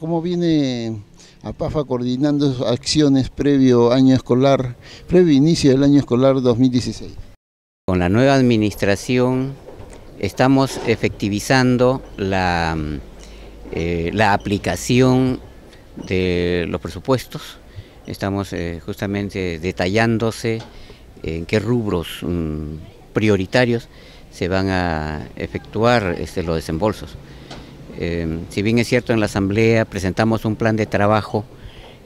¿Cómo viene APAFA coordinando acciones previo año escolar, previo inicio del año escolar 2016? Con la nueva administración estamos efectivizando la, eh, aplicación de los presupuestos, estamos eh, justamente detallándose en qué rubros mm, prioritarios se van a efectuar este, los desembolsos. Em, si bien es cierto, en la Asamblea presentamos un plan de trabajo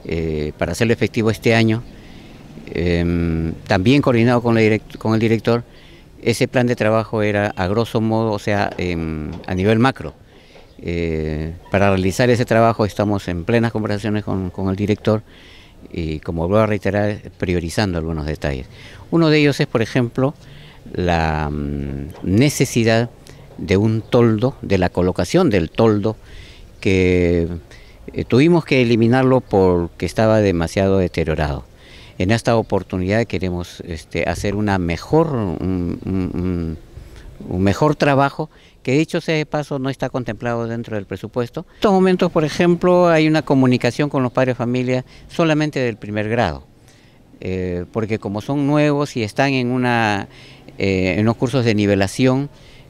eh, para hacerlo efectivo este año, em, también coordinado con, con, el director, ese plan de trabajo era a grosso modo, o sea, em, a nivel macro. Eh, para realizar ese trabajo estamos en plenas conversaciones con, con el director y, como vuelvo a reiterar, priorizando algunos detalles. Uno de ellos es, por ejemplo, la mm, necesidad de un toldo, de la colocación del toldo, que eh, tuvimos que eliminarlo porque estaba demasiado deteriorado. En esta oportunidad queremos este, hacer una mejor, un, mejor trabajo que dicho sea de paso no está contemplado dentro del presupuesto. En estos momentos, por ejemplo, hay una comunicación con los padres de familia solamente del primer grado, eh, porque como son nuevos y están en, una, eh, en unos cursos de nivelación,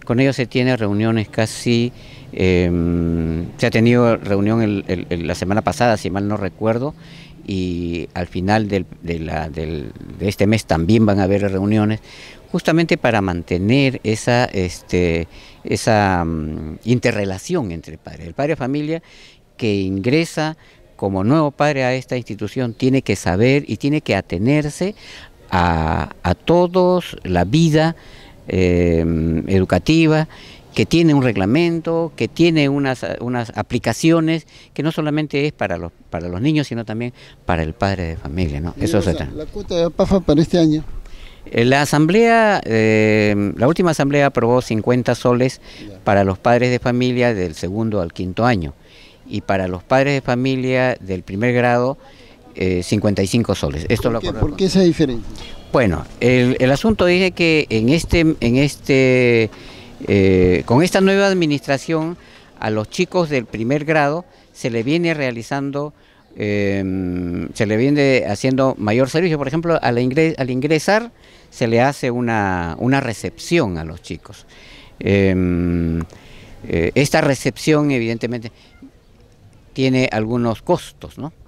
con ellos se tiene reuniones casi, em, se ha tenido reunión la semana pasada, si mal no recuerdo, y al final de, este mes también van a haber reuniones, justamente para mantener esa, este, mm, interrelación entre padres. padre. El padre de familia que ingresa como nuevo padre a esta institución tiene que saber y tiene que atenerse a, a todos la vida Em, educativa, que tiene un reglamento, que tiene unas, unas aplicaciones, que no solamente es para los, para los niños, sino también para el padre de familia. ¿no? Eso ¿La cuota de PAFA para este año? Eh, la asamblea, em, la última asamblea aprobó 50 soles para los padres de familia del segundo al quinto año y para los padres de familia del primer grado 55 eh, soles. Esto lo ¿Por qué esa diferencia? Bueno, el, asunto es que en este, en este, eh, con esta nueva administración, a los chicos del primer grado se le viene realizando, em, se le viene haciendo mayor servicio. Por ejemplo, al, ingresar se le hace una, recepción a los chicos. Em, eh, esta recepción, evidentemente, tiene algunos costos, ¿no?